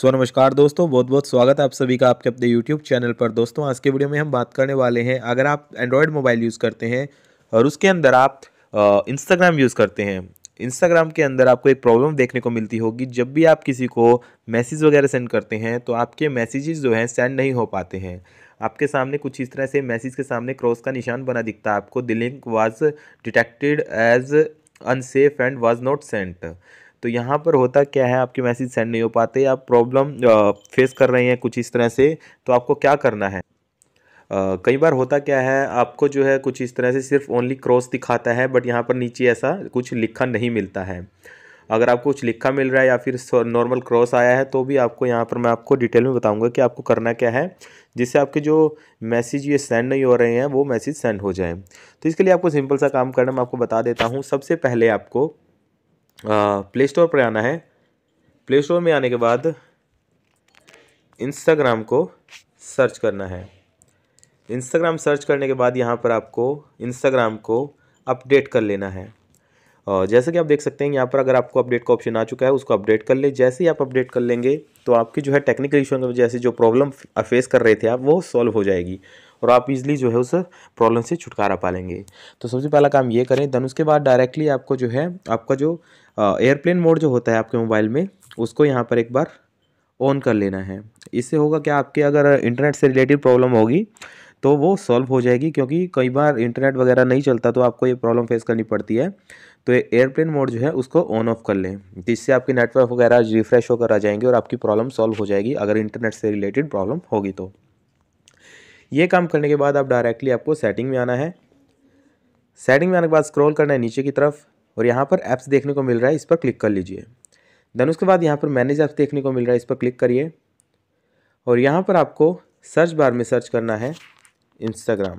सो नमस्कार दोस्तों बहुत बहुत स्वागत है आप सभी का आपके अपने यूट्यूब चैनल पर दोस्तों आज के वीडियो में हम बात करने वाले हैं अगर आप एंड्रॉयड मोबाइल यूज़ करते हैं और उसके अंदर आप इंस्टाग्राम यूज़ करते हैं इंस्टाग्राम के अंदर आपको एक प्रॉब्लम देखने को मिलती होगी जब भी आप किसी को मैसेज वगैरह सेंड करते हैं तो आपके मैसेजेस जो हैं सेंड नहीं हो पाते हैं आपके सामने कुछ इस तरह से मैसेज के सामने क्रॉस का निशान बना दिखता है आपको the link was detected as unsafe and was not sent तो यहाँ पर होता क्या है आपके मैसेज सेंड नहीं हो पाते आप प्रॉब्लम फेस कर रहे हैं कुछ इस तरह से तो आपको क्या करना है Uh, कई बार होता क्या है आपको जो है कुछ इस तरह से सिर्फ ओनली क्रॉस दिखाता है बट यहाँ पर नीचे ऐसा कुछ लिखा नहीं मिलता है अगर आपको कुछ लिखा मिल रहा है या फिर नॉर्मल क्रॉस आया है तो भी आपको यहाँ पर मैं आपको डिटेल में बताऊँगा कि आपको करना क्या है जिससे आपके जो मैसेज ये सेंड नहीं हो रहे हैं वो मैसेज सेंड हो जाए तो इसके लिए आपको सिंपल सा काम करना मैं आपको बता देता हूँ सबसे पहले आपको प्ले स्टोर पर आना है प्ले स्टोर में आने के बाद इंस्टाग्राम को सर्च करना है इंस्टाग्राम सर्च करने के बाद यहाँ पर आपको इंस्टाग्राम को अपडेट कर लेना है और जैसे कि आप देख सकते हैं यहाँ पर अगर आपको अपडेट का ऑप्शन आ चुका है उसको अपडेट कर ले जैसे ही आप अपडेट कर लेंगे तो आपकी जो है टेक्निकल इशू जैसे जो प्रॉब्लम फेस कर रहे थे आप वो सॉल्व हो जाएगी और आप इजली जो है उस प्रॉब्लम से छुटकारा पा लेंगे तो सबसे पहला काम ये करें देन उसके बाद डायरेक्टली आपको जो है आपका जो एयरप्लेन मोड जो होता है आपके मोबाइल में उसको यहाँ पर एक बार ऑन कर लेना है इससे होगा क्या आपके अगर इंटरनेट से रिलेटेड प्रॉब्लम होगी तो वो सॉल्व हो जाएगी क्योंकि कई बार इंटरनेट वगैरह नहीं चलता तो आपको ये प्रॉब्लम फेस करनी पड़ती है तो एयरप्लेन मोड जो है उसको ऑन ऑफ कर लें जिससे तो आपके नेटवर्क वगैरह रिफ्रेश होकर आ जाएंगे और आपकी प्रॉब्लम सॉल्व हो जाएगी अगर इंटरनेट से रिलेटेड प्रॉब्लम होगी तो ये काम करने के बाद आप डायरेक्टली आपको सेटिंग में आना है सेटिंग में आने के बाद स्क्रॉल करना है नीचे की तरफ और यहाँ पर ऐप्स देखने को मिल रहा है इस पर क्लिक कर लीजिए देन उसके बाद यहाँ पर मैनेज ऐप्स देखने को मिल रहा है इस पर क्लिक करिए और यहाँ पर आपको सर्च बार में सर्च करना है इंस्टाग्राम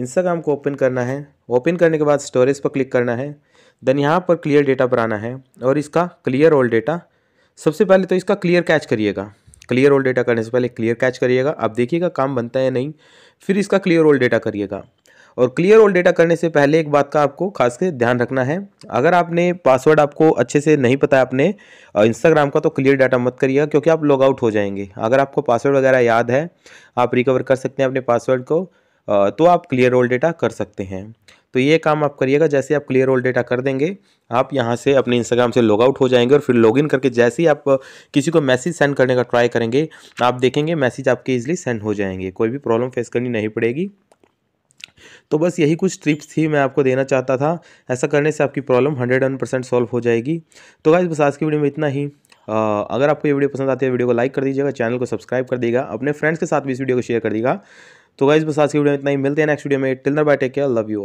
इंस्टाग्राम को ओपन करना है ओपन करने के बाद स्टोरेज पर क्लिक करना है देन यहाँ पर क्लियर डेटा पर आना है और इसका क्लियर ऑल डेटा सबसे पहले तो इसका क्लियर कैच करिएगा क्लियर ऑल डेटा करने से पहले क्लियर कैच करिएगा आप देखिएगा काम बनता है या नहीं फिर इसका क्लियर ऑल डेटा करिएगा और क्लियर ऑल डेटा करने से पहले एक बात का आपको खास कर ध्यान रखना है अगर आपने पासवर्ड आपको अच्छे से नहीं पता है आपने इंस्टाग्राम का तो क्लियर डाटा मत करिएगा क्योंकि आप लॉग आउट हो जाएंगे अगर आपको पासवर्ड वगैरह याद है आप रिकवर कर सकते हैं अपने पासवर्ड को तो आप क्लियर ऑल डेटा कर सकते हैं तो ये काम आप करिएगा जैसे आप क्लियर ऑल डेटा कर देंगे आप यहाँ से अपने इंस्टाग्राम से लॉग आउट हो जाएंगे और फिर लॉगिन करके जैसे ही आप किसी को मैसेज सेंड करने का ट्राई करेंगे आप देखेंगे मैसेज आपके ईजिली सेंड हो जाएंगे कोई भी प्रॉब्लम फेस करनी नहीं पड़ेगी तो बस यही कुछ टिप्स थी मैं आपको देना चाहता था ऐसा करने से आपकी problem hundred one percent solve हो जाएगी तो गाइज बस आज की वीडियो में इतना ही आ, अगर आपको ये वीडियो पसंद आती है वीडियो को लाइक कर दीजिएगा चैनल को सब्सक्राइब कर दीजिएगा अपने फ्रेंड्स के साथ भी इस वीडियो को शेयर कर दीजिएगा तो गाइज बस आज की वीडियो में इतना ही मिलते हैं नेक्स्ट वीडियो में till bye take care love you